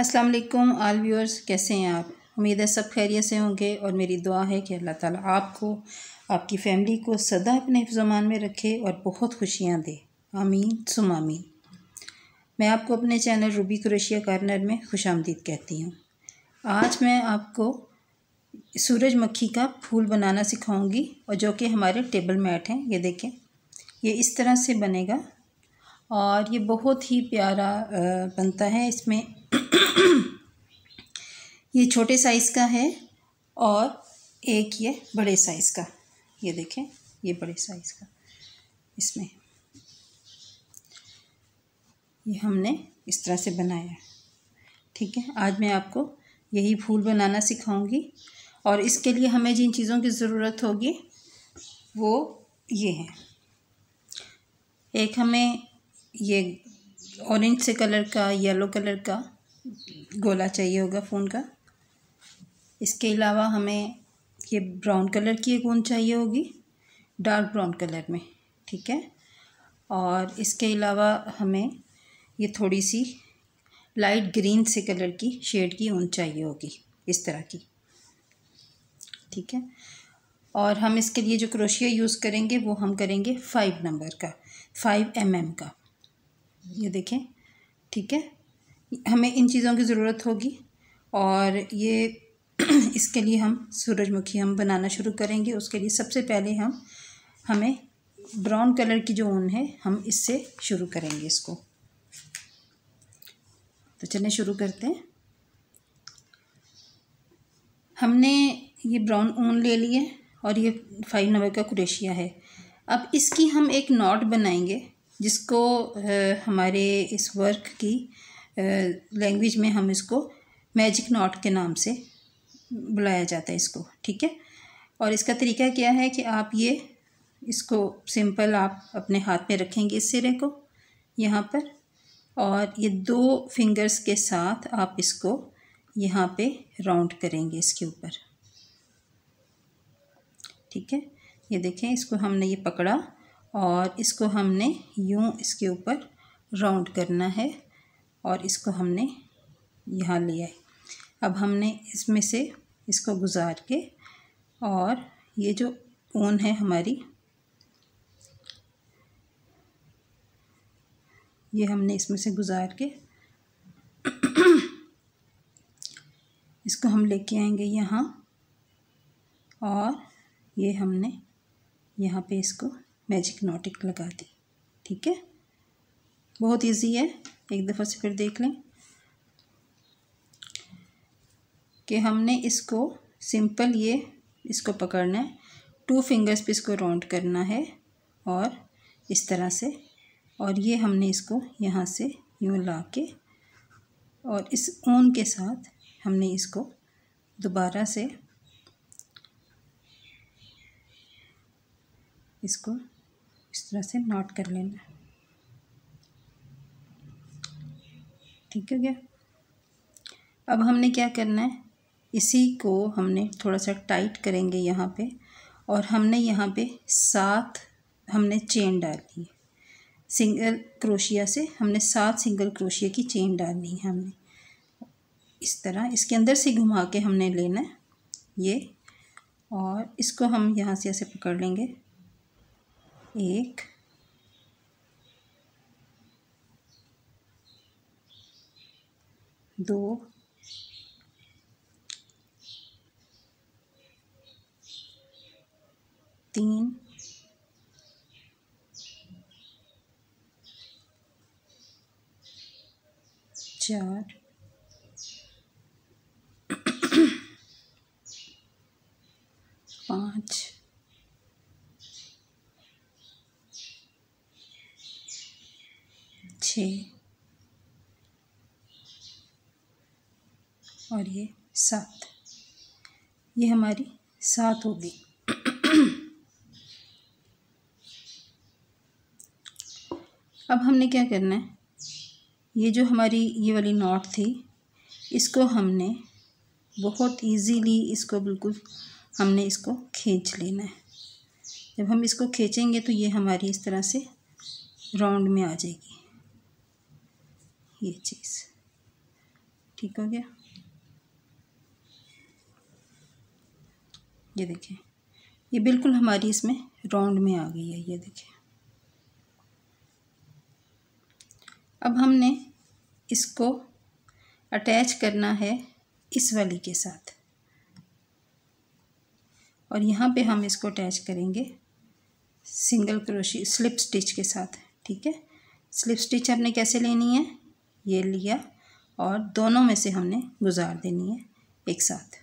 अस्सलाम वालेकुम आल व्यूअर्स कैसे हैं आप उम्मीद है सब खैरियत से होंगे और मेरी दुआ है कि अल्लाह ताला आपको आपकी फ़ैमिली को सदा अपने जमान में रखे और बहुत खुशियाँ दे आमीन सुम आमीन मैं आपको अपने चैनल रूबी क्रेशिया कार्नर में खुश आमदीद कहती हूँ आज मैं आपको मक्खी का फूल बनाना सिखाऊंगी और जो कि हमारे टेबल मैट हैं ये देखें ये इस तरह से बनेगा और ये बहुत ही प्यारा बनता है इसमें ये छोटे साइज़ का है और एक ये बड़े साइज़ का ये देखें ये बड़े साइज़ का इसमें ये हमने इस तरह से बनाया ठीक है आज मैं आपको यही फूल बनाना सिखाऊंगी और इसके लिए हमें जिन चीज़ों की ज़रूरत होगी वो ये हैं एक हमें ये ऑरेंज से कलर का येलो कलर का गोला चाहिए होगा फ़ोन का इसके अलावा हमें ये ब्राउन कलर की एक ऊन चाहिए होगी डार्क ब्राउन कलर में ठीक है और इसके अलावा हमें ये थोड़ी सी लाइट ग्रीन से कलर की शेड की ऊन चाहिए होगी इस तरह की ठीक है और हम इसके लिए जो क्रोशिया यूज़ करेंगे वो हम करेंगे फाइव नंबर का फाइव एम mm का ये देखें ठीक है हमें इन चीज़ों की ज़रूरत होगी और ये इसके लिए हम सूरजमुखी हम बनाना शुरू करेंगे उसके लिए सबसे पहले हम हमें ब्राउन कलर की जो ऊन है हम इससे शुरू करेंगे इसको तो चलें शुरू करते हैं हमने ये ब्राउन ऊन ले लिए और ये फाइव नंबर का कुरेशिया है अब इसकी हम एक नॉट बनाएंगे जिसको हमारे इस वर्क की लैंग्वेज में हम इसको मैजिक नॉट के नाम से बुलाया जाता है इसको ठीक है और इसका तरीका क्या है कि आप ये इसको सिंपल आप अपने हाथ में रखेंगे इस सिरे को यहाँ पर और ये दो फिंगर्स के साथ आप इसको यहाँ पे राउंड करेंगे इसके ऊपर ठीक है ये देखें इसको हमने ये पकड़ा और इसको हमने यूँ इसके ऊपर राउंड करना है और इसको हमने यहाँ लिया है अब हमने इसमें से इसको गुजार के और ये जो ऊन है हमारी ये हमने इसमें से गुजार के इसको हम लेके आएंगे यहाँ और ये हमने यहाँ पे इसको मैजिक नोटिक लगा दी ठीक है बहुत इजी है एक दफ़ा से फिर देख लें कि हमने इसको सिंपल ये इसको पकड़ना है टू फिंगर्स पे इसको राउंड करना है और इस तरह से और ये हमने इसको यहाँ से यूँ ला के और इस ऊन के साथ हमने इसको दोबारा से इसको इस तरह से नॉट कर लेना ठीक हो गया अब हमने क्या करना है इसी को हमने थोड़ा सा टाइट करेंगे यहाँ पे और हमने यहाँ पे सात हमने चेन डाली है सिंगल क्रोशिया से हमने सात सिंगल क्रोशिया की चेन डालनी है हमने इस तरह इसके अंदर से घुमा के हमने लेना है ये और इसको हम यहाँ से ऐसे पकड़ लेंगे एक दो तीन चार पाँच छः और ये सात ये हमारी सात होगी अब हमने क्या करना है ये जो हमारी ये वाली नॉट थी इसको हमने बहुत इजीली इसको बिल्कुल हमने इसको खींच लेना है जब हम इसको खींचेंगे तो ये हमारी इस तरह से राउंड में आ जाएगी ये चीज़ ठीक हो गया ये देखें ये बिल्कुल हमारी इसमें राउंड में आ गई है ये देखें अब हमने इसको अटैच करना है इस वाली के साथ और यहाँ पे हम इसको अटैच करेंगे सिंगल क्रोशी स्लिप स्टिच के साथ ठीक है स्लिप स्टिच हमने कैसे लेनी है ये लिया और दोनों में से हमने गुजार देनी है एक साथ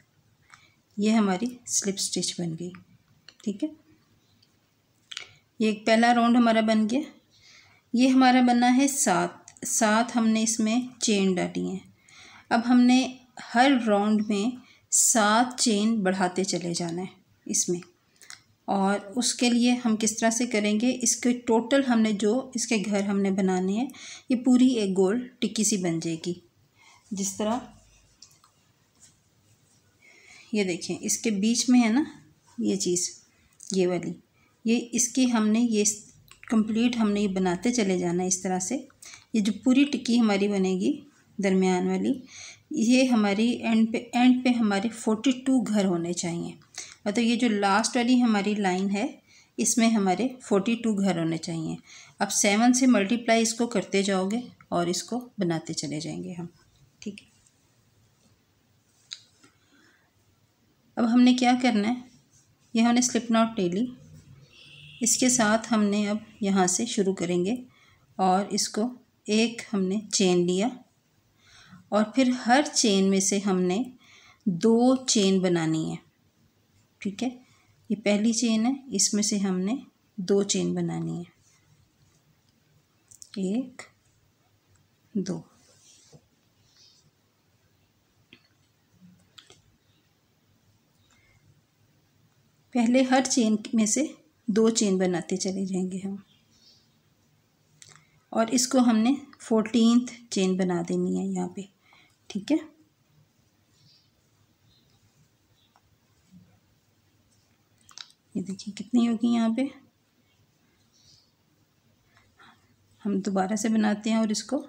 ये हमारी स्लिप स्टिच बन गई ठीक है ये एक पहला राउंड हमारा बन गया ये हमारा बना है सात सात हमने इसमें चेन डाली हैं अब हमने हर राउंड में सात चेन बढ़ाते चले जाना है इसमें और उसके लिए हम किस तरह से करेंगे इसके टोटल हमने जो इसके घर हमने बनाने हैं ये पूरी एक गोल टिक्की सी बन जाएगी जिस तरह ये देखें इसके बीच में है ना ये चीज़ ये वाली ये इसकी हमने ये कंप्लीट हमने ये बनाते चले जाना इस तरह से ये जो पूरी टिक्की हमारी बनेगी दरमियान वाली ये हमारी एंड पे एंड पे हमारे फोर्टी टू घर होने चाहिए मतलब ये जो लास्ट वाली हमारी लाइन है इसमें हमारे फोर्टी टू घर होने चाहिए अब सेवन से मल्टीप्लाई इसको करते जाओगे और इसको बनाते चले जाएंगे हम अब हमने क्या करना है यह हमने स्लिप नॉट ले ली इसके साथ हमने अब यहाँ से शुरू करेंगे और इसको एक हमने चेन लिया और फिर हर चेन में से हमने दो चेन बनानी है ठीक है ये पहली चेन है इसमें से हमने दो चेन बनानी है एक दो पहले हर चेन में से दो चेन बनाते चले जाएंगे हम और इसको हमने फोर्टीन चेन बना देनी है यहाँ पे ठीक है ये देखिए कितनी होगी यहाँ पे हम दोबारा से बनाते हैं और इसको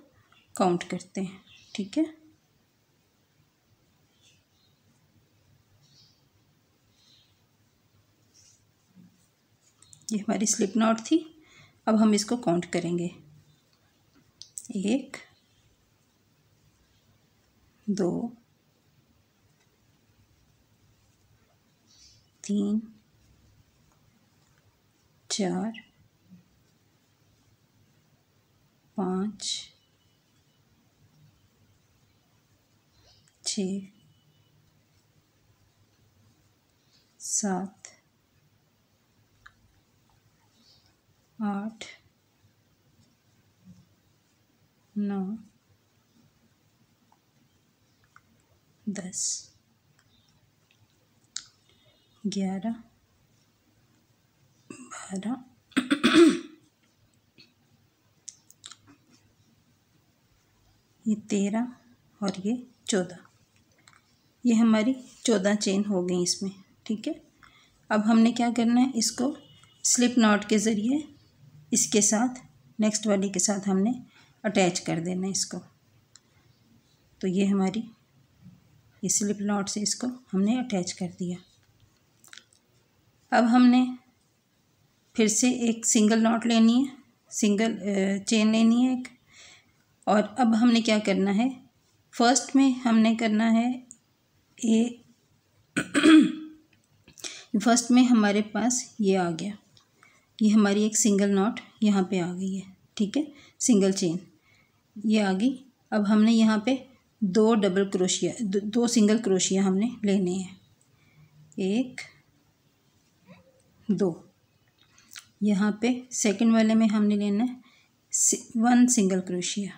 काउंट करते हैं ठीक है ये हमारी स्लिप नॉट थी अब हम इसको काउंट करेंगे एक दो तीन चार पाँच छ सात आठ नौ दस ग्यारह बारह ये तेरह और ये चौदह ये हमारी चौदह चेन हो गई इसमें ठीक है अब हमने क्या करना है इसको स्लिप नॉट के ज़रिए इसके साथ नेक्स्ट वाली के साथ हमने अटैच कर देना इसको तो ये हमारी ये स्लिप नॉट से इसको हमने अटैच कर दिया अब हमने फिर से एक सिंगल नॉट लेनी है सिंगल चेन लेनी है एक और अब हमने क्या करना है फर्स्ट में हमने करना है ए फर्स्ट में हमारे पास ये आ गया ये हमारी एक सिंगल नॉट यहाँ पे आ गई है ठीक है सिंगल चेन ये आ गई अब हमने यहाँ पे दो डबल क्रोशिया दो, दो सिंगल क्रोशिया हमने लेने हैं एक दो यहाँ पे सेकंड वाले में हमने लेना है वन सिंगल क्रोशिया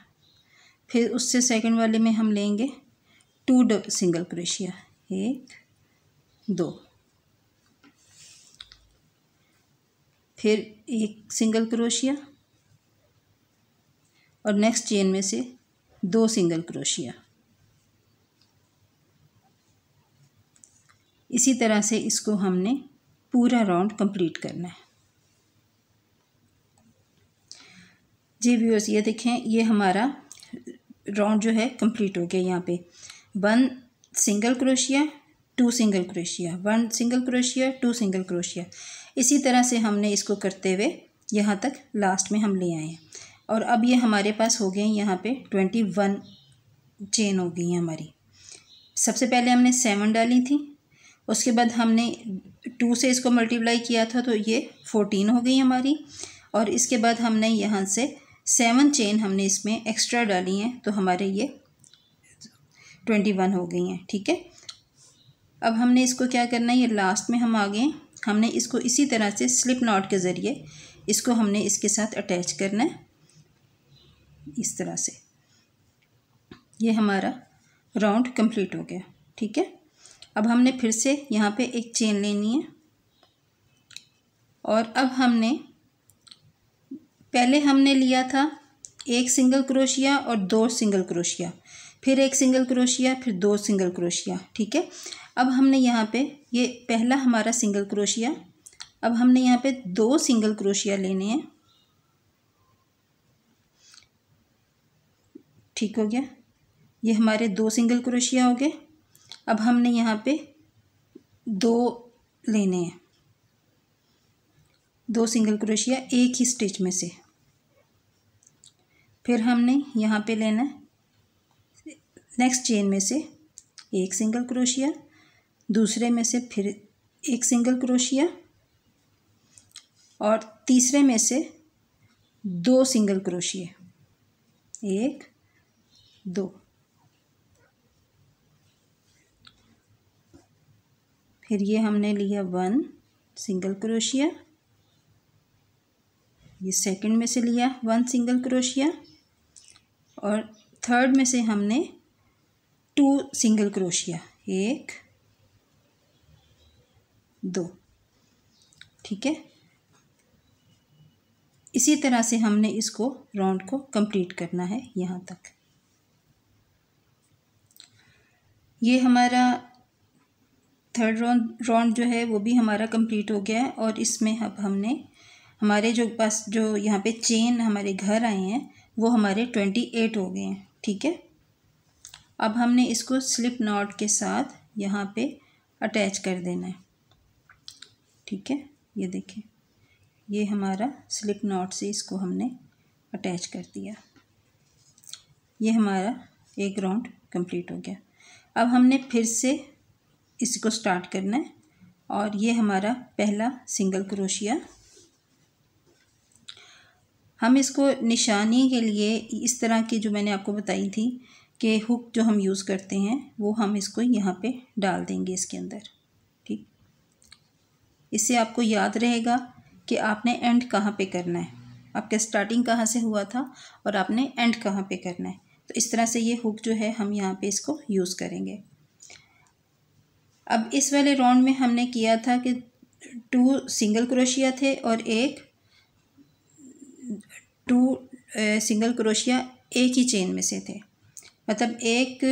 फिर उससे सेकंड वाले में हम लेंगे टू डब सिंगल क्रोशिया एक दो फिर एक सिंगल क्रोशिया और नेक्स्ट चेन में से दो सिंगल क्रोशिया इसी तरह से इसको हमने पूरा राउंड कंप्लीट करना है जी व्यूअर्स ये देखें ये हमारा राउंड जो है कंप्लीट हो गया यहाँ पे one single crochet two single crochet one single crochet two single crochet इसी तरह से हमने इसको करते हुए यहाँ तक लास्ट में हम ले आए हैं और अब ये हमारे पास हो गए हैं यहाँ पे ट्वेंटी वन चेन हो गई है हमारी सबसे पहले हमने सेवन डाली थी उसके बाद हमने टू से इसको मल्टीप्लाई किया था तो ये फोर्टीन हो गई हमारी और इसके बाद हमने यहाँ से सेवन चेन हमने इसमें एक्स्ट्रा डाली हैं तो हमारे ये ट्वेंटी वन हो गई हैं ठीक है अब हमने इसको क्या करना है ये लास्ट में हम आ गए हमने इसको इसी तरह से स्लिप नॉट के ज़रिए इसको हमने इसके साथ अटैच करना है इस तरह से ये हमारा राउंड कंप्लीट हो गया ठीक है अब हमने फिर से यहाँ पे एक चेन लेनी है और अब हमने पहले हमने लिया था एक सिंगल क्रोशिया और दो सिंगल क्रोशिया फिर एक सिंगल क्रोशिया फिर दो सिंगल क्रोशिया ठीक है अब हमने यहाँ पे ये पहला हमारा सिंगल क्रोशिया अब हमने यहाँ पे दो सिंगल क्रोशिया लेने हैं ठीक हो गया ये हमारे दो सिंगल क्रोशिया हो गए अब हमने यहाँ पे दो लेने हैं दो सिंगल क्रोशिया एक ही स्टिच में से फिर हमने यहाँ पे लेना है नेक्स्ट चेन में से एक सिंगल क्रोशिया दूसरे में से फिर एक सिंगल क्रोशिया और तीसरे में से दो सिंगल क्रोशिया एक दो फिर ये हमने लिया वन सिंगल क्रोशिया ये सेकंड में से लिया वन सिंगल क्रोशिया और थर्ड में से हमने टू सिंगल क्रोशिया एक दो ठीक है इसी तरह से हमने इसको राउंड को कंप्लीट करना है यहाँ तक ये हमारा थर्ड राउंड राउंड जो है वो भी हमारा कंप्लीट हो गया है और इसमें अब हमने हमारे जो पास जो यहाँ पे चेन हमारे घर आए हैं वो हमारे ट्वेंटी एट हो गए हैं ठीक है अब हमने इसको स्लिप नॉट के साथ यहाँ पे अटैच कर देना है ठीक है ये देखें ये हमारा स्लिप नॉट से इसको हमने अटैच कर दिया ये हमारा एक राउंड कंप्लीट हो गया अब हमने फिर से इसको स्टार्ट करना है और ये हमारा पहला सिंगल क्रोशिया हम इसको निशानी के लिए इस तरह की जो मैंने आपको बताई थी कि हुक जो हम यूज़ करते हैं वो हम इसको यहाँ पे डाल देंगे इसके अंदर इससे आपको याद रहेगा कि आपने एंड कहाँ पे करना है आपका स्टार्टिंग कहाँ से हुआ था और आपने एंड कहाँ पे करना है तो इस तरह से ये हुक जो है हम यहाँ पे इसको यूज़ करेंगे अब इस वाले राउंड में हमने किया था कि टू सिंगल क्रोशिया थे और एक टू सिंगल क्रोशिया एक ही चेन में से थे मतलब एक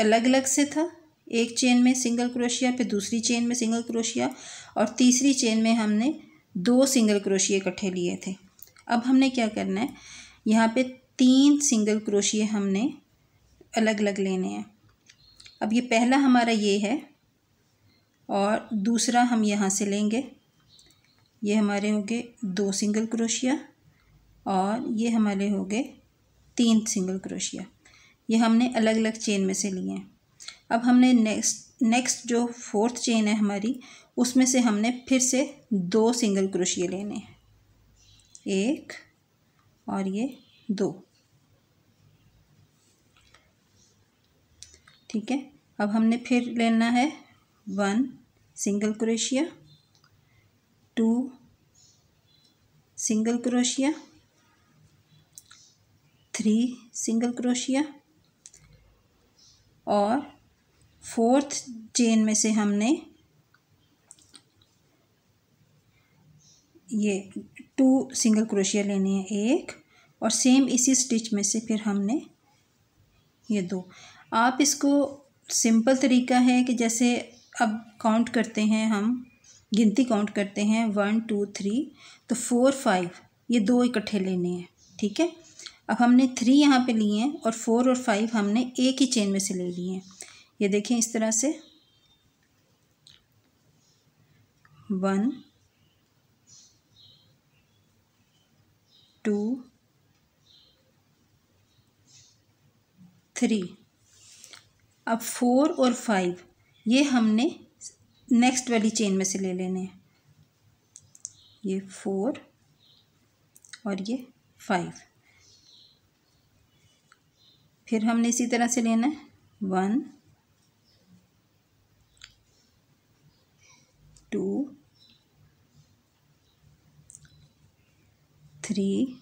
अलग अलग से था एक चेन में सिंगल क्रोशिया फिर दूसरी चेन में सिंगल क्रोशिया और तीसरी चेन में हमने दो सिंगल क्रोशिए इकट्ठे लिए थे अब हमने क्या करना है यहाँ पे तीन सिंगल क्रोशिए हमने अलग अलग लेने हैं अब ये पहला हमारा ये है और दूसरा हम यहाँ से लेंगे ये हमारे हो गए दो सिंगल क्रोशिया और ये हमारे हो गए तीन सिंगल क्रोशिया ये हमने अलग अलग चेन में से लिए हैं अब हमने नेक्स्ट नेक्स्ट जो फोर्थ चेन है हमारी उसमें से हमने फिर से दो सिंगल क्रोशिए लेने एक और ये दो ठीक है अब हमने फिर लेना है one single crochet two single crochet three single crochet और फोर्थ चेन में से हमने ये टू सिंगल क्रोशिया लेने हैं एक और सेम इसी स्टिच में से फिर हमने ये दो आप इसको सिंपल तरीका है कि जैसे अब काउंट करते हैं हम गिनती काउंट करते हैं वन टू थ्री तो फोर फाइव ये दो इकट्ठे लेने हैं ठीक है अब हमने थ्री यहाँ पे लिए हैं और फोर और फाइव हमने एक ही चेन में से ले लिए हैं ये देखें इस तरह से वन टू थ्री अब फोर और फाइव ये हमने नेक्स्ट वाली चेन में से ले लेने हैं ये फोर और ये फाइव फिर हमने इसी तरह से लेना है वन थ्री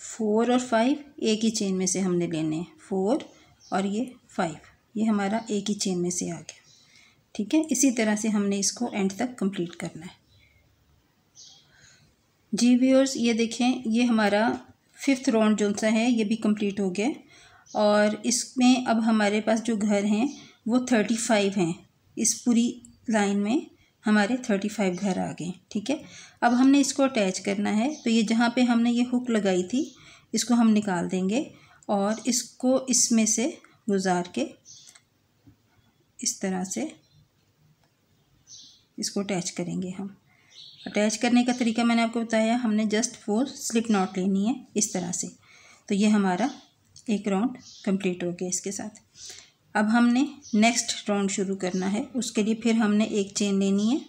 फोर और फाइव एक ही चेन में से हमने लेने हैं फोर और ये फाइव ये हमारा एक ही चेन में से आ गया ठीक है इसी तरह से हमने इसको एंड तक कंप्लीट करना है जी व्यूअर्स ये देखें ये हमारा फिफ्थ राउंड जो सा है ये भी कंप्लीट हो गया और इसमें अब हमारे पास जो घर हैं वो थर्टी फाइव हैं इस पूरी लाइन में हमारे थर्टी फाइव घर आ गए ठीक है अब हमने इसको अटैच करना है तो ये जहाँ पे हमने ये हुक लगाई थी इसको हम निकाल देंगे और इसको इसमें से गुजार के इस तरह से इसको अटैच करेंगे हम अटैच करने का तरीका मैंने आपको बताया हमने जस्ट फोर स्लिप नॉट लेनी है इस तरह से तो ये हमारा एक राउंड कंप्लीट हो गया इसके साथ अब हमने नेक्स्ट राउंड शुरू करना है उसके लिए फिर हमने एक चेन लेनी है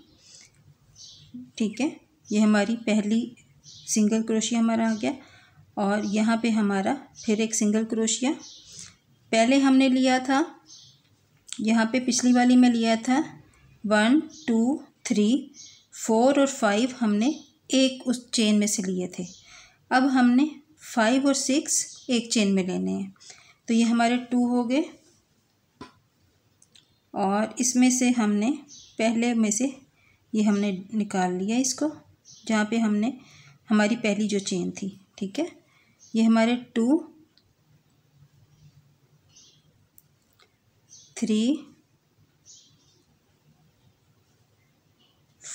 ठीक है ये हमारी पहली सिंगल क्रोशिया हमारा आ गया और यहाँ पे हमारा फिर एक सिंगल क्रोशिया पहले हमने लिया था यहाँ पे पिछली वाली में लिया था वन टू थ्री फोर और फाइव हमने एक उस चेन में से लिए थे अब हमने फाइव और सिक्स एक चेन में लेने हैं तो ये हमारे टू हो गए और इसमें से हमने पहले में से ये हमने निकाल लिया इसको जहाँ पे हमने हमारी पहली जो चेन थी ठीक है ये हमारे टू थ्री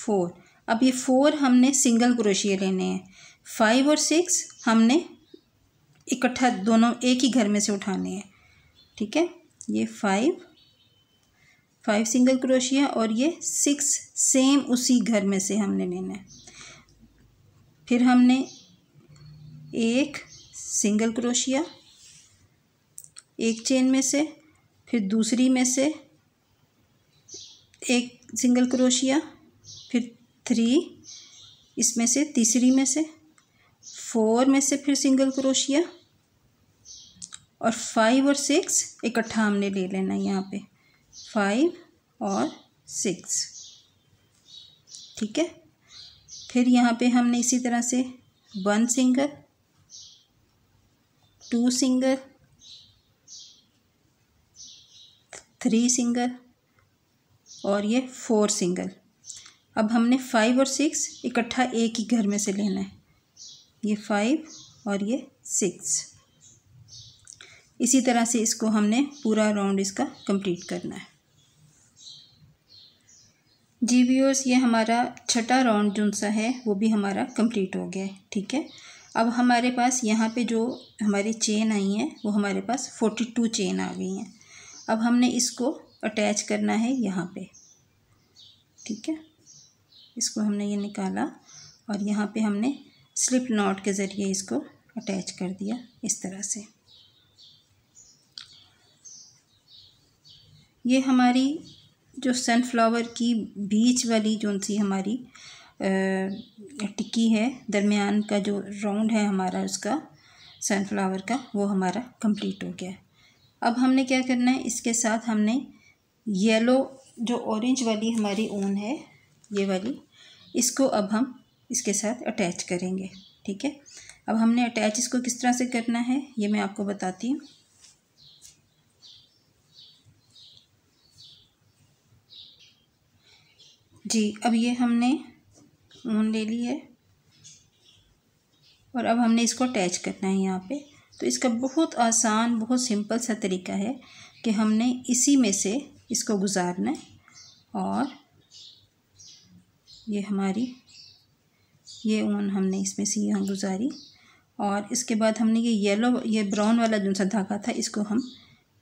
फोर अब ये फोर हमने सिंगल क्रोशिया लेने हैं फाइव और सिक्स हमने इकट्ठा दोनों एक ही घर में से उठाने हैं ठीक है ये फाइव फाइव सिंगल क्रोशिया और ये सिक्स सेम उसी घर में से हमने लेना है फिर हमने एक सिंगल क्रोशिया एक चेन में से फिर दूसरी में से एक सिंगल क्रोशिया फिर थ्री इसमें से तीसरी में से फोर में से फिर सिंगल क्रोशिया और फाइव और सिक्स इकट्ठा हमने ले लेना है यहाँ पर फाइव और सिक्स ठीक है फिर यहाँ पे हमने इसी तरह से one single two single three single और ये फोर सिंगल अब हमने फाइव और सिक्स इकट्ठा एक ही घर में से लेना है ये फाइव और ये सिक्स इसी तरह से इसको हमने पूरा राउंड इसका कंप्लीट करना है जी व्यूअर्स ये हमारा छठा राउंड जो सा है वो भी हमारा कंप्लीट हो गया है ठीक है अब हमारे पास यहाँ पे जो हमारी चेन आई है वो हमारे पास फोर्टी टू चेन आ गई हैं अब हमने इसको अटैच करना है यहाँ पे ठीक है इसको हमने ये निकाला और यहाँ पे हमने स्लिप नॉट के ज़रिए इसको अटैच कर दिया इस तरह से ये हमारी जो सनफ्लावर की बीच वाली जो सी हमारी टिक्की है दरमियान का जो राउंड है हमारा उसका सनफ्लावर का वो हमारा कंप्लीट हो गया अब हमने क्या करना है इसके साथ हमने येलो जो ऑरेंज वाली हमारी ऊन है ये वाली इसको अब हम इसके साथ अटैच करेंगे ठीक है अब हमने अटैच इसको किस तरह से करना है ये मैं आपको बताती हूँ जी अब ये हमने ऊन ले ली है और अब हमने इसको अटैच करना है यहाँ पे तो इसका बहुत आसान बहुत सिंपल सा तरीका है कि हमने इसी में से इसको गुजारना है और ये हमारी ये ऊन हमने इसमें से यहाँ गुजारी और इसके बाद हमने ये येलो ये ब्राउन वाला जो सा धागा था इसको हम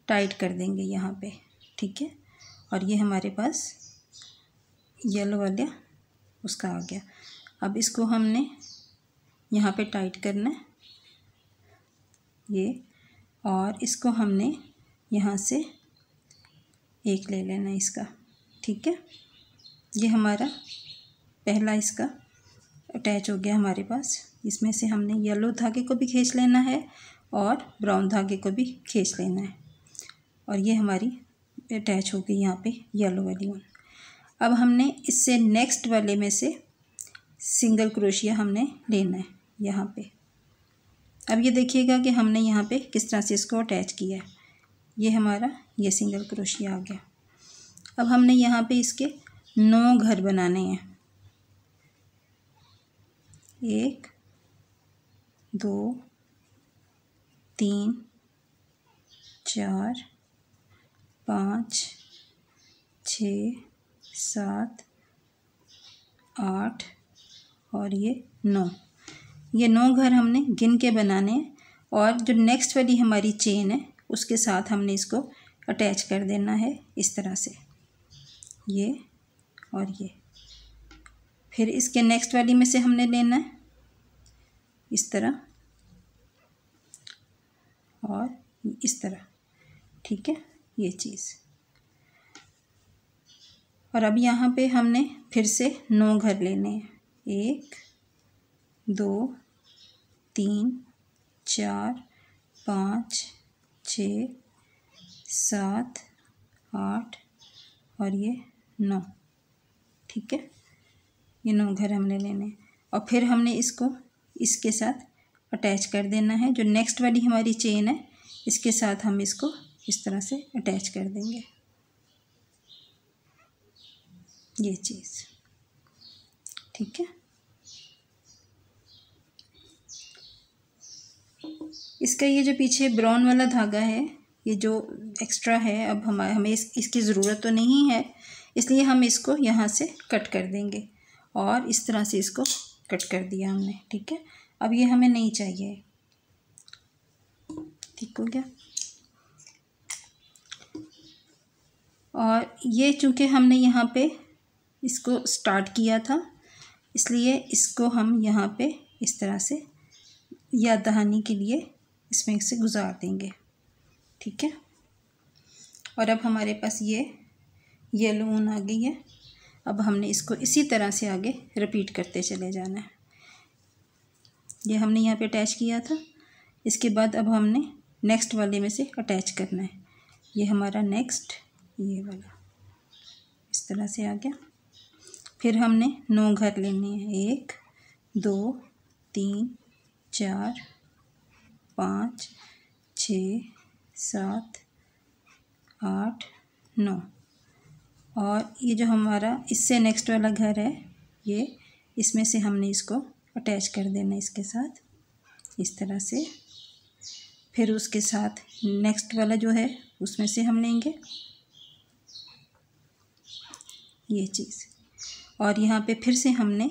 टाइट कर देंगे यहाँ पे ठीक है और ये हमारे पास येलो वाले उसका आ गया अब इसको हमने यहाँ पे टाइट करना है ये और इसको हमने यहाँ से एक ले लेना है इसका ठीक है ये हमारा पहला इसका अटैच हो गया हमारे पास इसमें से हमने येलो धागे को भी खींच लेना है और ब्राउन धागे को भी खींच लेना है और ये हमारी अटैच हो गई यहाँ पे येलो वाली वन अब हमने इससे नेक्स्ट वाले में से सिंगल क्रोशिया हमने लेना है यहाँ पे अब ये देखिएगा कि हमने यहाँ पे किस तरह से इसको अटैच किया है ये हमारा ये सिंगल क्रोशिया आ गया अब हमने यहाँ पे इसके नौ घर बनाने हैं एक दो तीन चार पाँच छ सात आठ और ये नौ ये नौ घर हमने गिन के बनाने हैं और जो नेक्स्ट वाली हमारी चेन है उसके साथ हमने इसको अटैच कर देना है इस तरह से ये और ये फिर इसके नेक्स्ट वाली में से हमने लेना है इस तरह और इस तरह ठीक है ये चीज़ और अब यहाँ पे हमने फिर से नौ घर लेने हैं एक दो तीन चार पाँच छ सात आठ और ये नौ ठीक है ये नौ घर हमने लेने हैं और फिर हमने इसको इसके साथ अटैच कर देना है जो नेक्स्ट वाली हमारी चेन है इसके साथ हम इसको इस तरह से अटैच कर देंगे ये चीज़ ठीक है इसका ये जो पीछे ब्राउन वाला धागा है ये जो एक्स्ट्रा है अब हम हमें इस, इसकी ज़रूरत तो नहीं है इसलिए हम इसको यहाँ से कट कर देंगे और इस तरह से इसको कट कर दिया हमने ठीक है अब ये हमें नहीं चाहिए ठीक हो गया और ये चूँकि हमने यहाँ पे इसको स्टार्ट किया था इसलिए इसको हम यहाँ पे इस तरह से याद दहानी के लिए इसमें से गुजार देंगे ठीक है और अब हमारे पास ये येलो ऊन आ गई है अब हमने इसको इसी तरह से आगे रिपीट करते चले जाना है ये हमने यहाँ पे अटैच किया था इसके बाद अब हमने नेक्स्ट वाले में से अटैच करना है ये हमारा नेक्स्ट ये वाला इस तरह से आ गया फिर हमने नौ घर लेने हैं एक दो तीन चार पाँच छ सात आठ नौ और ये जो हमारा इससे नेक्स्ट वाला घर है ये इसमें से हमने इसको अटैच कर देना इसके साथ इस तरह से फिर उसके साथ नेक्स्ट वाला जो है उसमें से हम लेंगे ये चीज़ और यहाँ पे फिर से हमने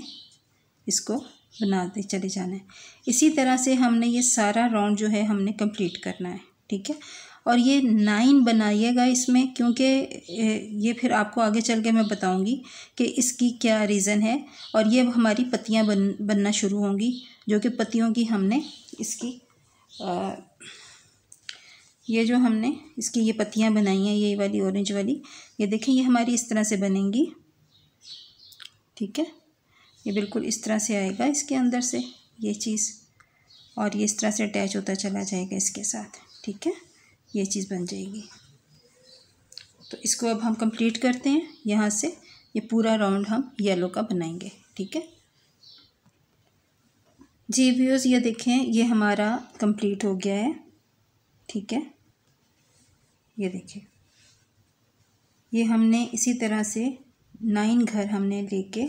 इसको बनाते चले जाना है इसी तरह से हमने ये सारा राउंड जो है हमने कंप्लीट करना है ठीक है और ये नाइन बनाइएगा इसमें क्योंकि ये फिर आपको आगे चल के मैं बताऊंगी कि इसकी क्या रीज़न है और ये हमारी पत्तियाँ बन बनना शुरू होंगी जो कि पत्तियों की हमने इसकी आ, ये जो हमने इसकी ये पत्तियाँ बनाई हैं ये वाली ऑरेंज वाली ये देखें ये हमारी इस तरह से बनेंगी ठीक है ये बिल्कुल इस तरह से आएगा इसके अंदर से ये चीज़ और ये इस तरह से अटैच होता चला जाएगा इसके साथ ठीक है ये चीज़ बन जाएगी तो इसको अब हम कंप्लीट करते हैं यहाँ से ये पूरा राउंड हम येलो का बनाएंगे ठीक है जी व्यूज़ ये देखें ये हमारा कंप्लीट हो गया है ठीक है ये देखिए ये हमने इसी तरह से नाइन घर हमने लेके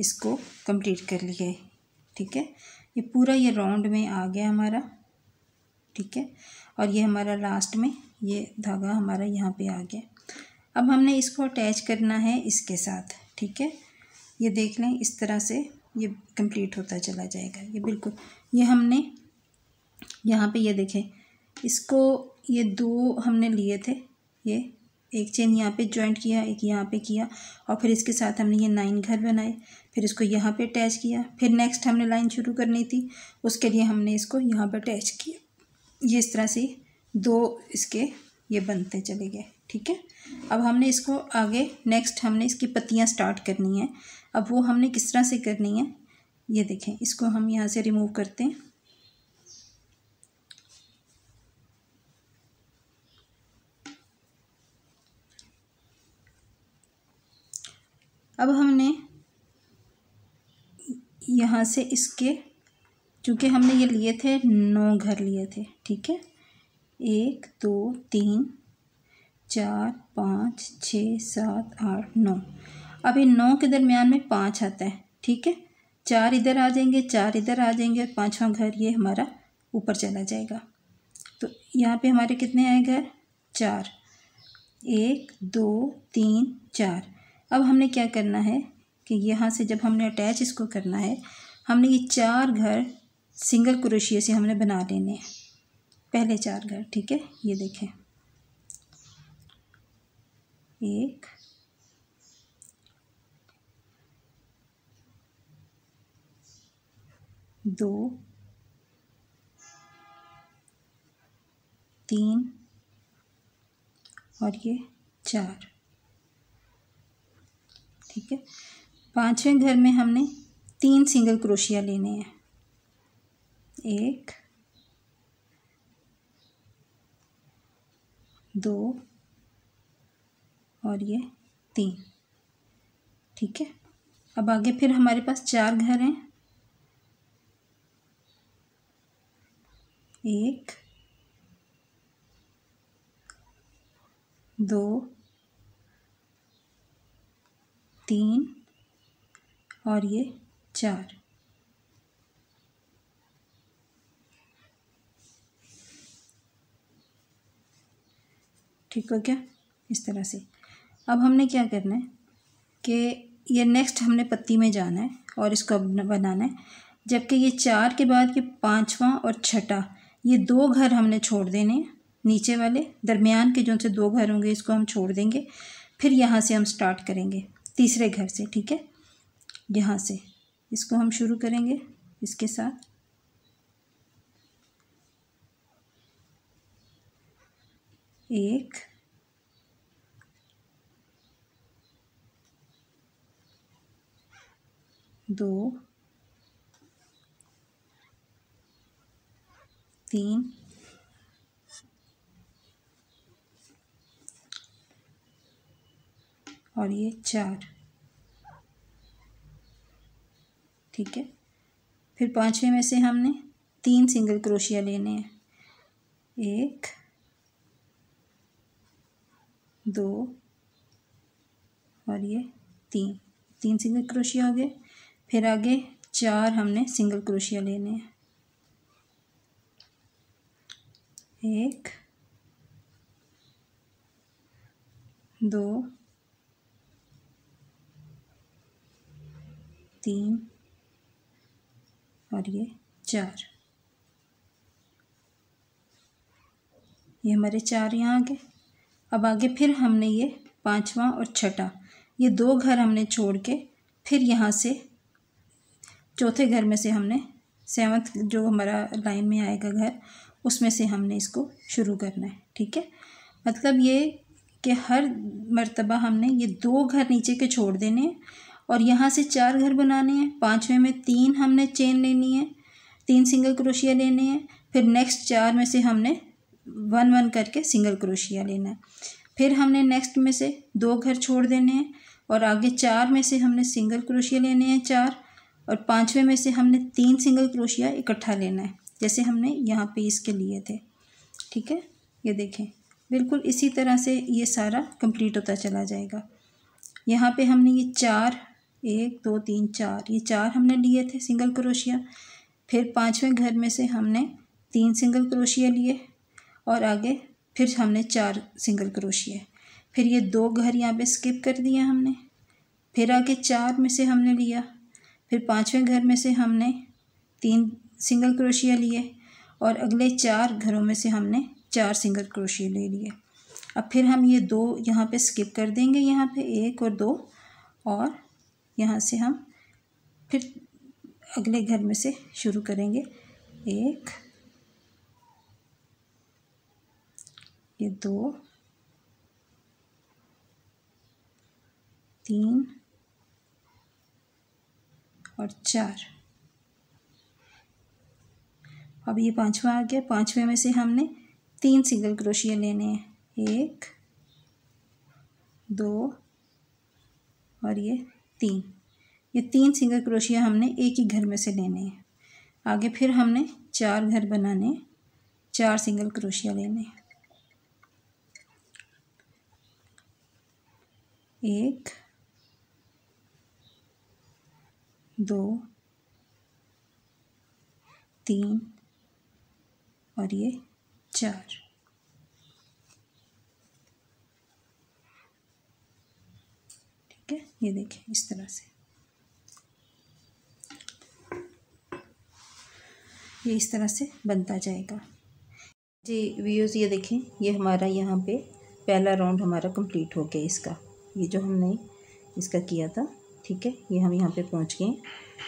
इसको कंप्लीट कर लिया है ठीक है ये पूरा ये राउंड में आ गया हमारा ठीक है और ये हमारा लास्ट में ये धागा हमारा यहाँ पे आ गया अब हमने इसको अटैच करना है इसके साथ ठीक है ये देख लें इस तरह से ये कंप्लीट होता चला जाएगा ये बिल्कुल ये हमने यहाँ पे ये देखें इसको ये दो हमने लिए थे ये एक चेन यहाँ पे ज्वाइंट किया एक यहाँ पे किया और फिर इसके साथ हमने ये नाइन घर बनाए फिर इसको यहाँ पे अटैच किया फिर नेक्स्ट हमने लाइन शुरू करनी थी उसके लिए हमने इसको यहाँ पे अटैच किया ये इस तरह से दो इसके ये बनते चले गए ठीक है अब हमने इसको आगे नेक्स्ट हमने इसकी पत्तियाँ स्टार्ट करनी है अब वो हमने किस तरह से करनी है ये देखें इसको हम यहाँ से रिमूव करते हैं अब हमने यहाँ से इसके चूँकि हमने ये लिए थे नौ घर लिए थे ठीक है एक दो तीन चार पाँच छ सात आठ नौ अब इन नौ के दरमियान में पाँच आता है ठीक है चार इधर आ जाएंगे चार इधर आ जाएंगे और पाँचवा घर ये हमारा ऊपर चला जाएगा तो यहाँ पे हमारे कितने आए घर चार एक दो तीन चार अब हमने क्या करना है कि यहाँ से जब हमने अटैच इसको करना है हमने ये चार घर सिंगल क्रोशिए से हमने बना लेने हैं पहले चार घर ठीक है ये देखें एक दो तीन और ये चार ठीक है पांचवें घर में हमने तीन सिंगल क्रोशिया लेने हैं एक दो और ये तीन ठीक है अब आगे फिर हमारे पास चार घर हैं एक दो तीन और ये चार ठीक हो गया इस तरह से अब हमने क्या करना है कि ये नेक्स्ट हमने पत्ती में जाना है और इसको बनाना है जबकि ये चार के बाद ये पाँचवा और छठा ये दो घर हमने छोड़ देने नीचे वाले दरमियान के जो से दो घर होंगे इसको हम छोड़ देंगे फिर यहाँ से हम स्टार्ट करेंगे तीसरे घर से ठीक है यहाँ से इसको हम शुरू करेंगे इसके साथ एक दो तीन और ये चार ठीक है फिर पांचवे में से हमने तीन सिंगल क्रोशिया लेने हैं एक दो और ये तीन तीन सिंगल क्रोशिया हो गए फिर आगे चार हमने सिंगल क्रोशिया लेने हैं एक दो तीन और ये चार ये हमारे चार यहाँ आ गए अब आगे फिर हमने ये पांचवा और छठा ये दो घर हमने छोड़ के फिर यहाँ से चौथे घर में से हमने सेवन्थ जो हमारा लाइन में आएगा घर उसमें से हमने इसको शुरू करना है ठीक है मतलब ये कि हर मर्तबा हमने ये दो घर नीचे के छोड़ देने हैं और यहाँ से चार घर बनाने हैं पाँचवें में तीन हमने चेन लेनी है तीन सिंगल क्रोशिया लेने हैं फिर नेक्स्ट चार में से हमने वन वन करके सिंगल क्रोशिया लेना है फिर हमने नेक्स्ट में से दो घर छोड़ देने हैं और आगे चार में से हमने सिंगल क्रोशिया लेने हैं चार और पाँचवें में से हमने तीन सिंगल क्रोशिया इकट्ठा लेना है जैसे हमने यहाँ पे इसके लिए थे ठीक है ये देखें बिल्कुल इसी तरह से ये सारा कंप्लीट होता चला जाएगा यहाँ पे हमने ये चार एक दो तीन चार ये चार हमने लिए थे सिंगल क्रोशिया फिर पाँचवें घर में से हमने तीन सिंगल क्रोशिया लिए और आगे फिर हमने चार सिंगल क्रोशिया फिर ये दो घर यहाँ पे स्किप कर दिया हमने फिर आगे चार में से हमने लिया फिर पाँचवें घर में से हमने तीन सिंगल क्रोशिया लिए और अगले चार घरों में से हमने चार सिंगल क्रोशिया ले लिए अब फिर हम ये दो यहाँ पे स्किप कर देंगे यहाँ पे एक और दो और यहाँ से हम फिर अगले घर में से शुरू करेंगे एक ये दो तीन और चार अब ये पांचवा आ गया पांचवे में से हमने तीन सिंगल क्रोशिया लेने हैं एक दो और ये तीन ये तीन सिंगल क्रोशिया हमने एक ही घर में से लेने हैं आगे फिर हमने चार घर बनाने चार सिंगल क्रोशिया लेने एक दो तीन और ये चार ये देखें इस तरह से ये इस तरह से बनता जाएगा जी व्यूज़ ये देखें ये हमारा यहाँ पे पहला राउंड हमारा कंप्लीट हो गया इसका ये जो हमने इसका किया था ठीक है ये हम यहाँ पे पहुँच गए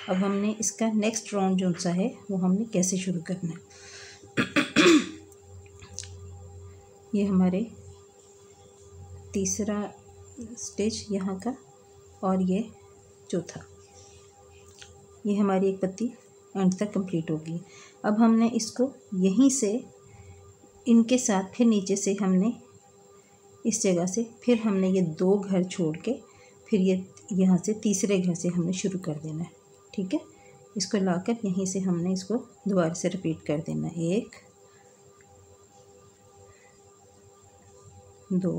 अब हमने इसका नेक्स्ट राउंड जो सा है वो हमने कैसे शुरू करना है ये हमारे तीसरा स्टेज यहाँ का और ये चौथा ये हमारी एक पत्ती एंड तक कंप्लीट होगी अब हमने इसको यहीं से इनके साथ फिर नीचे से हमने इस जगह से फिर हमने ये दो घर छोड़ के फिर ये यहाँ से तीसरे घर से हमने शुरू कर देना है ठीक है इसको लाकर यहीं से हमने इसको दोबारा से रिपीट कर देना एक दो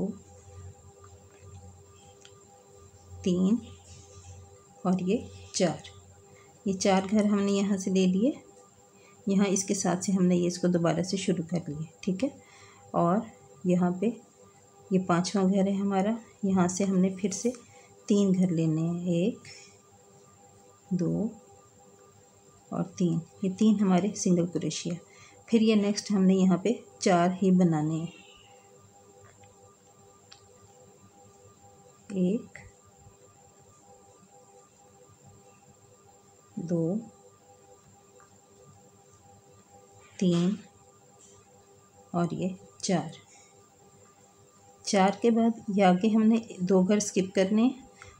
तीन और ये चार ये चार घर हमने यहाँ से ले लिए यहाँ इसके साथ से हमने ये इसको दोबारा से शुरू कर लिए ठीक है और यहाँ पे ये पांचवा घर है हमारा यहाँ से हमने फिर से तीन घर लेने हैं एक दो और तीन ये तीन हमारे सिंगल क्रोशिया फिर ये नेक्स्ट हमने यहाँ पे चार ही बनाने हैं एक दो तीन और ये चार चार के बाद ये आगे हमने दो घर स्किप करने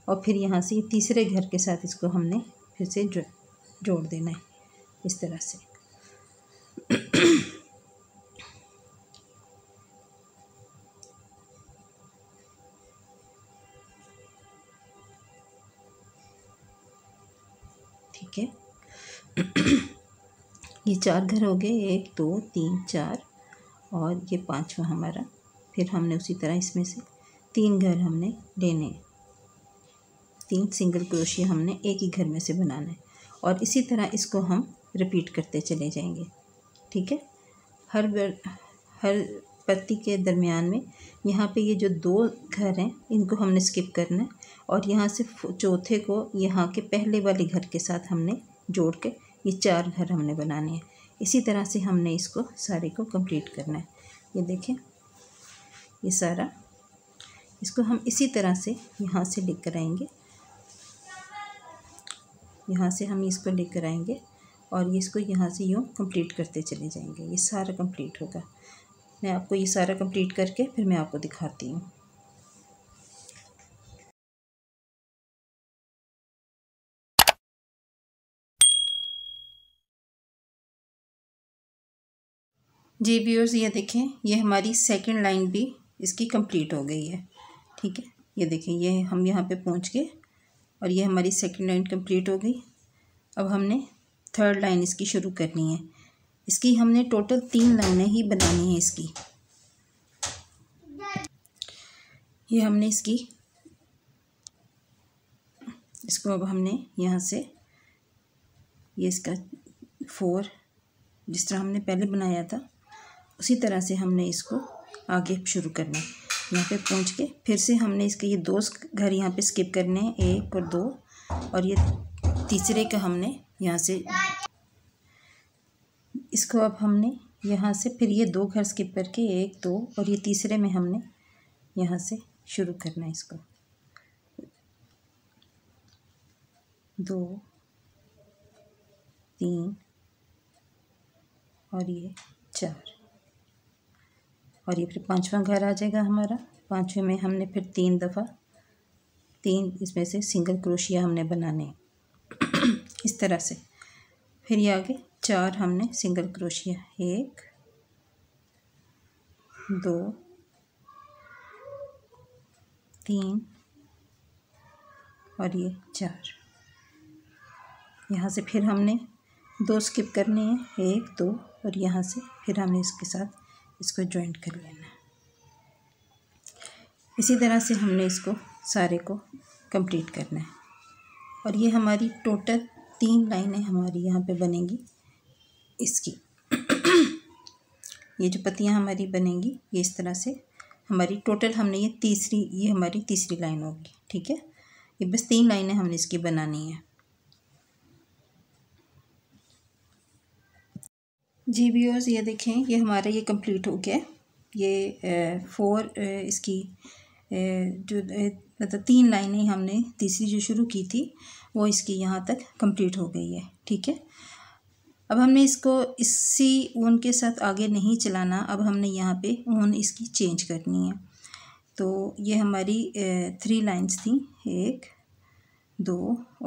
और फिर यहाँ से तीसरे घर के साथ इसको हमने फिर से जो जोड़ देना है इस तरह से ये चार घर हो गए एक दो तीन चार और ये पांचवा हमारा फिर हमने उसी तरह इसमें से तीन घर हमने लेने तीन सिंगल क्रोशिया हमने एक ही घर में से बनाना है और इसी तरह इसको हम रिपीट करते चले जाएंगे ठीक है हर बर, हर पत्ती के दरमियान में यहाँ पे ये जो दो घर हैं इनको हमने स्किप करना है और यहाँ से चौथे को यहाँ के पहले वाले घर के साथ हमने जोड़ के ये चार घर हमने बनाने हैं इसी तरह से हमने इसको सारे को कंप्लीट करना है ये देखें ये सारा इसको हम इसी तरह से यहाँ से कर आएंगे यहाँ से हम इसको लेकर आएंगे और ये इसको यहाँ से यूँ कंप्लीट करते चले जाएंगे ये सारा कंप्लीट होगा मैं आपको ये सारा कंप्लीट करके फिर मैं आपको दिखाती हूँ जी व्यूअर्स ये देखें ये हमारी सेकंड लाइन भी इसकी कंप्लीट हो गई है ठीक है ये देखें ये हम यहाँ पे पहुँच गए और ये हमारी सेकंड लाइन कंप्लीट हो गई अब हमने थर्ड लाइन इसकी शुरू करनी है इसकी हमने टोटल तीन लाइनें ही बनानी हैं इसकी ये हमने इसकी इसको अब हमने यहाँ से ये इसका फोर जिस तरह हमने पहले बनाया था उसी तरह से हमने इसको आगे शुरू करना है यहाँ पे पहुँच के फिर से हमने इसके ये दो घर यहाँ पे स्किप करने हैं एक और दो और ये तीसरे का हमने यहाँ से इसको अब हमने यहाँ से फिर ये दो घर स्किप करके एक दो और ये तीसरे में हमने यहाँ से शुरू करना है इसको दो तीन और ये चार और ये फिर पांचवा घर आ जाएगा हमारा पाँचवें में हमने फिर तीन दफ़ा तीन इसमें से सिंगल क्रोशिया हमने बनाने इस तरह से फिर ये आगे चार हमने सिंगल क्रोशिया एक दो तीन और ये चार यहाँ से फिर हमने दो स्किप करने हैं एक दो और यहाँ से फिर हमने इसके साथ इसको जॉइंट कर लेना है इसी तरह से हमने इसको सारे को कंप्लीट करना है और ये हमारी टोटल तीन लाइनें हमारी यहाँ पे बनेंगी इसकी ये जो पत्तियाँ हमारी बनेंगी ये इस तरह से हमारी टोटल हमने ये तीसरी ये हमारी तीसरी लाइन होगी ठीक है ये बस तीन लाइनें हमने इसकी बनानी है जी व्यूअर्स ये देखें ये हमारा ये कंप्लीट हो गया ये फोर इसकी जो मतलब तीन लाइनें हमने तीसरी जो शुरू की थी वो इसकी यहाँ तक कंप्लीट हो गई है ठीक है अब हमने इसको इसी ऊन के साथ आगे नहीं चलाना अब हमने यहाँ पे ऊन इसकी चेंज करनी है तो ये हमारी थ्री लाइंस थी एक दो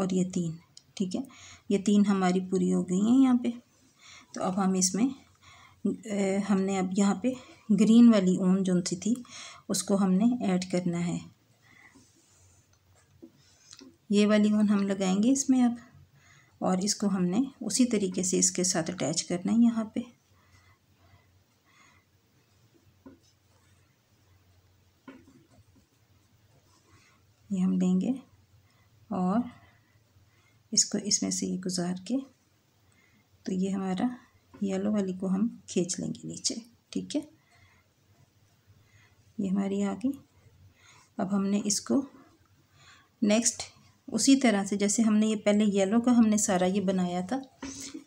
और ये तीन ठीक है ये तीन हमारी पूरी हो गई हैं यहाँ पे तो अब हम इसमें हमने अब यहाँ पे ग्रीन वाली ऊन जो सी थी उसको हमने ऐड करना है ये वाली ऊन हम लगाएंगे इसमें अब और इसको हमने उसी तरीके से इसके साथ अटैच करना है यहाँ पे ये हम लेंगे और इसको इसमें से ये गुजार के तो ये हमारा येलो वाली को हम खींच लेंगे नीचे ठीक है ये हमारी आ गई अब हमने इसको नेक्स्ट उसी तरह से जैसे हमने ये पहले येलो का हमने सारा ये बनाया था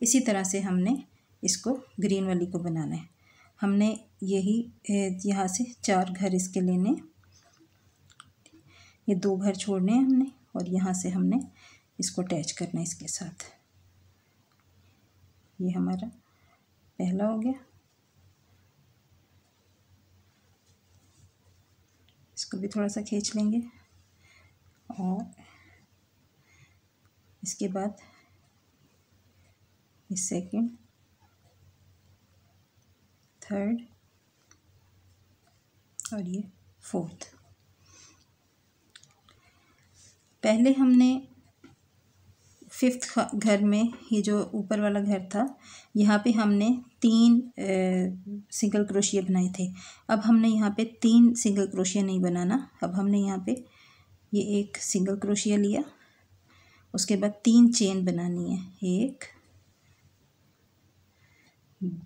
इसी तरह से हमने इसको ग्रीन वाली को बनाना है हमने यही यहाँ से चार घर इसके लेने ये दो घर छोड़ने हैं हमने और यहाँ से हमने इसको अटैच करना है इसके साथ ये हमारा पहला हो गया इसको भी थोड़ा सा खींच लेंगे और इसके बाद इस सेकंड थर्ड और ये फोर्थ पहले हमने फिफ्थ घर में ये जो ऊपर वाला घर था यहाँ पे हमने तीन सिंगल क्रोशिया बनाए थे अब हमने यहाँ पे तीन सिंगल क्रोशिया नहीं बनाना अब हमने यहाँ पे ये एक सिंगल क्रोशिया लिया उसके बाद तीन चेन बनानी है एक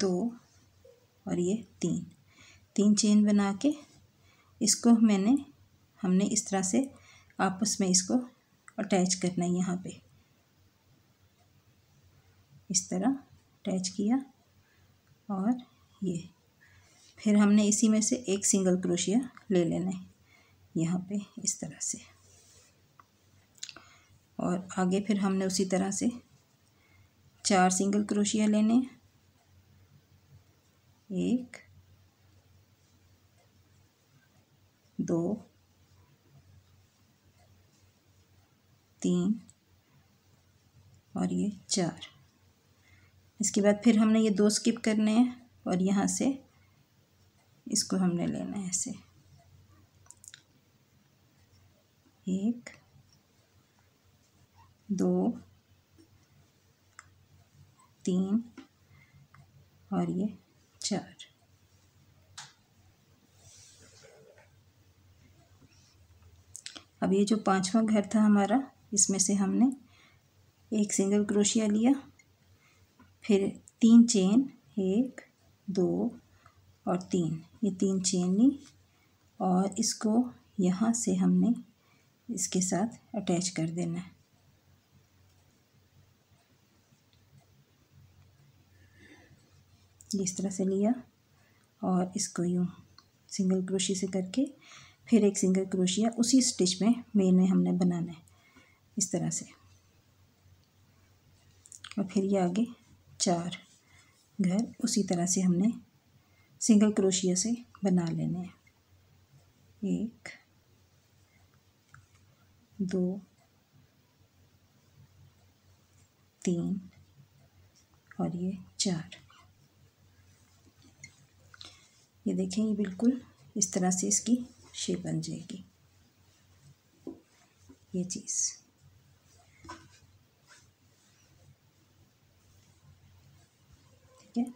दो और ये तीन तीन चेन बना के इसको मैंने हमने इस तरह से आपस में इसको अटैच करना है यहाँ पर इस तरह अटैच किया और ये फिर हमने इसी में से एक सिंगल क्रोशिया ले लेना है यहाँ पे इस तरह से और आगे फिर हमने उसी तरह से चार सिंगल क्रोशिया लेने एक दो तीन और ये चार इसके बाद फिर हमने ये दो स्किप करने हैं और यहाँ से इसको हमने लेना है ऐसे एक दो तीन और ये चार अब ये जो पांचवा घर था हमारा इसमें से हमने एक सिंगल क्रोशिया लिया फिर तीन चेन एक दो और तीन ये तीन चेन ली और इसको यहाँ से हमने इसके साथ अटैच कर देना है इस तरह से लिया और इसको यूँ सिंगल क्रोशी से करके फिर एक सिंगल क्रोशिया उसी स्टिच में मेन में हमने बनाना है इस तरह से और फिर ये आगे चार घर उसी तरह से हमने सिंगल क्रोशिया से बना लेने हैं एक दो तीन और ये चार ये देखें ये बिल्कुल इस तरह से इसकी शेप बन जाएगी ये चीज़ ठीक है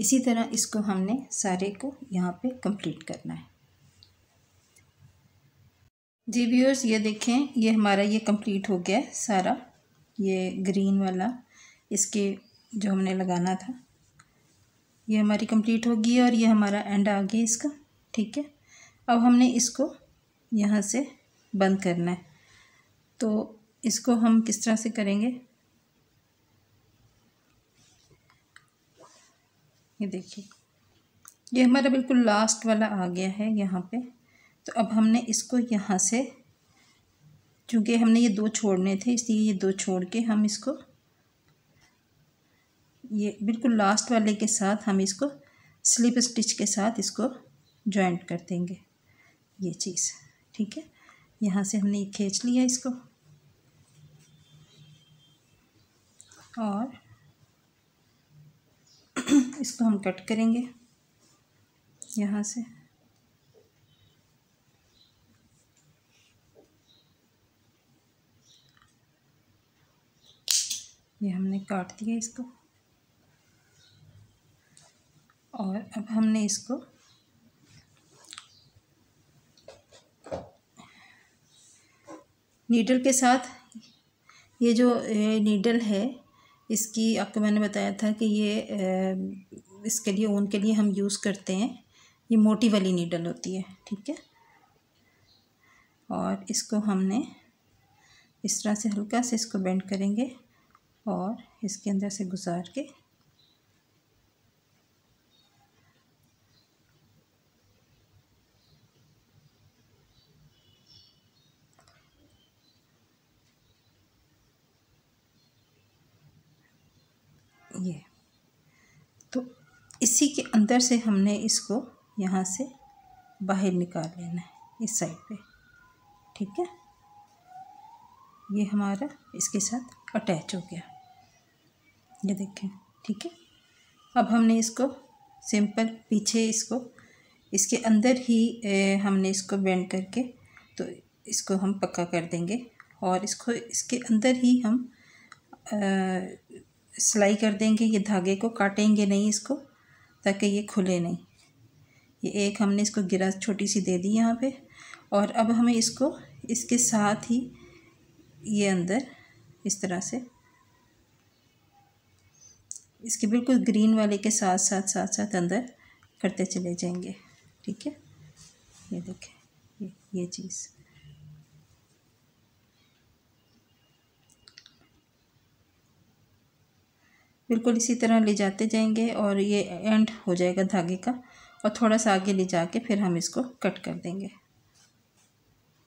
इसी तरह इसको हमने सारे को यहाँ पे कंप्लीट करना है जी व्यूअर्स ये देखें ये हमारा ये कंप्लीट हो गया है सारा ये ग्रीन वाला इसके जो हमने लगाना था ये हमारी कंप्लीट होगी और ये हमारा एंड आ गया इसका ठीक है अब हमने इसको यहाँ से बंद करना है तो इसको हम किस तरह से करेंगे ये देखिए ये हमारा बिल्कुल लास्ट वाला आ गया है यहाँ पे तो अब हमने इसको यहाँ से चूँकि हमने ये दो छोड़ने थे इसलिए ये दो छोड़ के हम इसको ये बिल्कुल लास्ट वाले के साथ हम इसको स्लिप स्टिच के साथ इसको जॉइंट कर देंगे ये चीज़ ठीक है यहाँ से हमने खींच लिया इसको और इसको हम कट करेंगे यहाँ से ये हमने काट दिया इसको और अब हमने इसको नीडल के साथ ये जो नीडल है इसकी आपको मैंने बताया था कि ये इसके लिए ऊन के लिए हम यूज़ करते हैं ये मोटी वाली नीडल होती है ठीक है और इसको हमने इस तरह से हल्का से इसको बेंड करेंगे और इसके अंदर से गुजार के इसी के अंदर से हमने इसको यहाँ से बाहर निकाल लेना है इस साइड पे ठीक है ये हमारा इसके साथ अटैच हो गया ये देखें ठीक है अब हमने इसको सिंपल पीछे इसको इसके अंदर ही ए, हमने इसको बेंड करके तो इसको हम पक्का कर देंगे और इसको इसके अंदर ही हम सिलाई कर देंगे ये धागे को काटेंगे नहीं इसको ताकि ये खुले नहीं ये एक हमने इसको गिरा छोटी सी दे दी यहाँ पे और अब हमें इसको इसके साथ ही ये अंदर इस तरह से इसके बिल्कुल ग्रीन वाले के साथ साथ साथ साथ अंदर करते चले जाएंगे ठीक है ये देखें ये ये चीज़ बिल्कुल इसी तरह ले जाते जाएंगे और ये एंड हो जाएगा धागे का और थोड़ा सा आगे ले जाके फिर हम इसको कट कर देंगे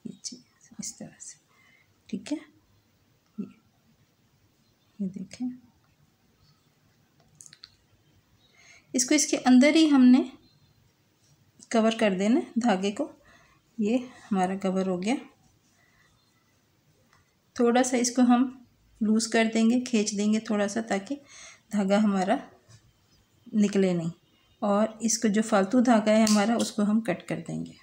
इस तरह से ठीक है ये ये देखें इसको इसके अंदर ही हमने कवर कर देना धागे को ये हमारा कवर हो गया थोड़ा सा इसको हम लूज़ कर देंगे खींच देंगे थोड़ा सा ताकि धागा हमारा निकले नहीं और इसको जो फालतू धागा है हमारा उसको हम कट कर देंगे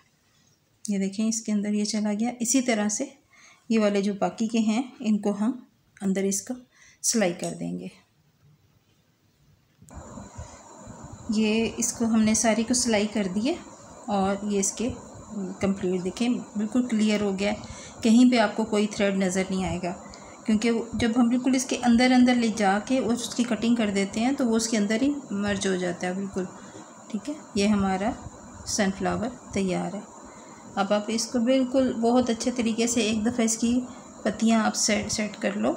ये देखें इसके अंदर ये चला गया इसी तरह से ये वाले जो बाकी के हैं इनको हम अंदर इसको सिलाई कर देंगे ये इसको हमने सारी को सिलाई कर दी है और ये इसके कंप्लीट देखें बिल्कुल क्लियर हो गया है कहीं पे आपको कोई थ्रेड नज़र नहीं आएगा क्योंकि जब हम बिल्कुल इसके अंदर अंदर ले जा के उसकी कटिंग कर देते हैं तो वो उसके अंदर ही मर्ज हो जाता है बिल्कुल ठीक है ये हमारा सनफ्लावर तैयार है अब आप इसको बिल्कुल बहुत अच्छे तरीके से एक दफ़ा इसकी पत्तियाँ आप सेट सेट कर लो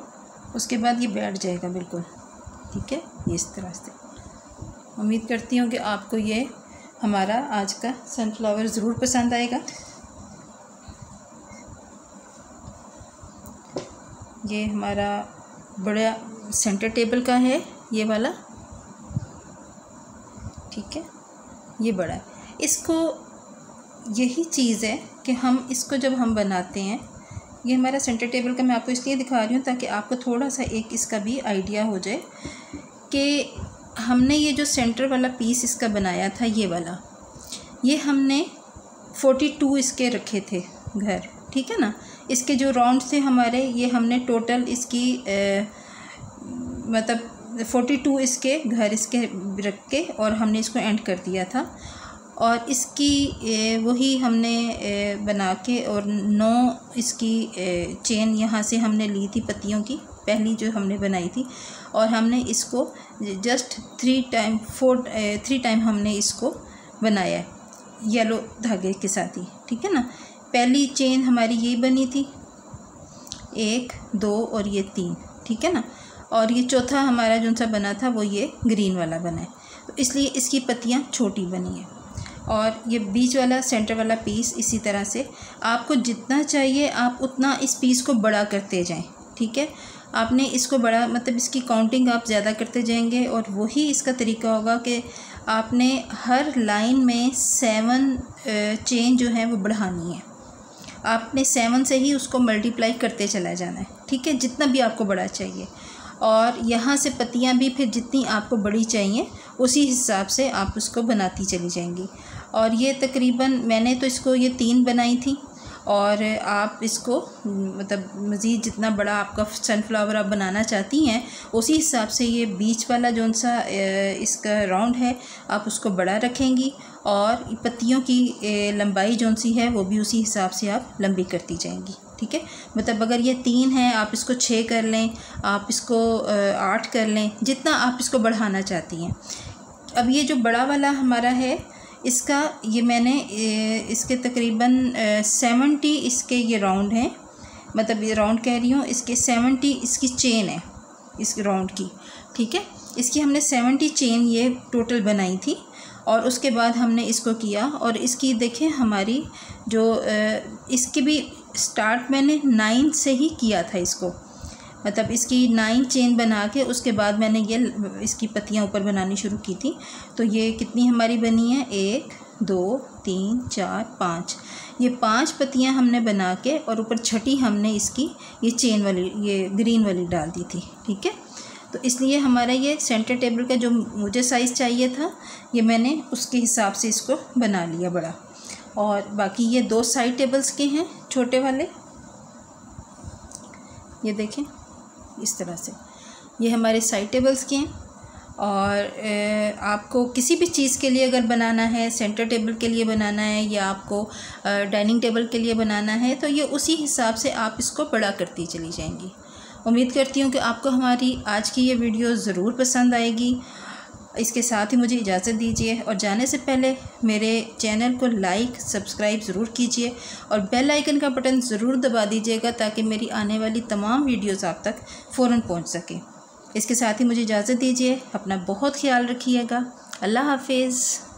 उसके बाद ये बैठ जाएगा बिल्कुल ठीक है ये इस तरह से उम्मीद करती हूँ कि आपको ये हमारा आज का सनफ्लावर ज़रूर पसंद आएगा ये हमारा बड़ा सेंटर टेबल का है ये वाला ठीक है ये बड़ा है इसको यही चीज़ है कि हम इसको जब हम बनाते हैं ये हमारा सेंटर टेबल का मैं आपको इसलिए दिखा रही हूँ ताकि आपको थोड़ा सा एक इसका भी आइडिया हो जाए कि हमने ये जो सेंटर वाला पीस इसका बनाया था ये वाला ये हमने फ़ोर्टी टू इसके रखे थे घर ठीक है ना इसके जो राउंड थे हमारे ये हमने टोटल इसकी ए, मतलब फ़ोर्टी टू इसके घर इसके रख के और हमने इसको एंड कर दिया था और इसकी वही हमने बना के और नौ इसकी चेन यहाँ से हमने ली थी पत्तियों की पहली जो हमने बनाई थी और हमने इसको just three time four three time हमने इसको बनाया येलो धागे के साथ ही ठीक है ना पहली चेन हमारी ये बनी थी एक दो और ये तीन ठीक है ना और ये चौथा हमारा जो सा बना था वो ये ग्रीन वाला बना है तो इसलिए इसकी पत्तियाँ छोटी बनी है और ये बीच वाला सेंटर वाला पीस इसी तरह से आपको जितना चाहिए आप उतना इस पीस को बड़ा करते जाएं ठीक है आपने इसको बड़ा मतलब इसकी काउंटिंग आप ज़्यादा करते जाएंगे और वही इसका तरीका होगा कि आपने हर लाइन में सेवन चेन जो है वो बढ़ानी है आपने सेवन से ही उसको मल्टीप्लाई करते चला जाना है ठीक है जितना भी आपको बड़ा चाहिए और यहाँ से पत्तियाँ भी फिर जितनी आपको बड़ी चाहिए उसी हिसाब से आप उसको बनाती चली जाएंगी और ये तकरीबन मैंने तो इसको ये तीन बनाई थी और आप इसको मतलब मज़ीद जितना बड़ा आपका सनफ्लावर आप बनाना चाहती हैं उसी हिसाब से ये बीच वाला जौन सा इसका राउंड है आप उसको बड़ा रखेंगी और पत्तियों की लंबाई जौन सी है वो भी उसी हिसाब से आप लंबी करती जाएंगी ठीक है मतलब अगर ये तीन है आप इसको छः कर लें आप इसको आठ कर लें जितना आप इसको बढ़ाना चाहती हैं अब ये जो बड़ा वाला हमारा है इसका ये मैंने इसके तकरीबन सेवेंटी इसके ये राउंड हैं मतलब ये राउंड कह रही हूँ इसके सेवेंटी इसकी चेन है इस राउंड की ठीक है इसकी हमने सेवेंटी चेन ये टोटल बनाई थी और उसके बाद हमने इसको किया और इसकी देखें हमारी जो इसकी भी स्टार्ट मैंने नाइन से ही किया था इसको मतलब इसकी नाइन चेन बना के उसके बाद मैंने ये इसकी पत्तियाँ ऊपर बनानी शुरू की थी तो ये कितनी हमारी बनी है एक दो तीन चार पाँच ये पांच पत्तियां हमने बना के और ऊपर छठी हमने इसकी ये चेन वाली ये ग्रीन वाली डाल दी थी ठीक है तो इसलिए हमारा ये सेंटर टेबल का जो मुझे साइज़ चाहिए था ये मैंने उसके हिसाब से इसको बना लिया बड़ा और बाकी ये दो साइड टेबल्स के हैं छोटे वाले ये देखें इस तरह से ये हमारे साइड टेबल्स के हैं और आपको किसी भी चीज़ के लिए अगर बनाना है सेंटर टेबल के लिए बनाना है या आपको डाइनिंग टेबल के लिए बनाना है तो ये उसी हिसाब से आप इसको बड़ा करती चली जाएंगी उम्मीद करती हूँ कि आपको हमारी आज की ये वीडियो ज़रूर पसंद आएगी इसके साथ ही मुझे इजाज़त दीजिए और जाने से पहले मेरे चैनल को लाइक सब्सक्राइब ज़रूर कीजिए और बेल आइकन का बटन ज़रूर दबा दीजिएगा ताकि मेरी आने वाली तमाम वीडियोस आप तक फ़ौर पहुंच सके इसके साथ ही मुझे इजाज़त दीजिए अपना बहुत ख्याल रखिएगा अल्लाह हाफिज़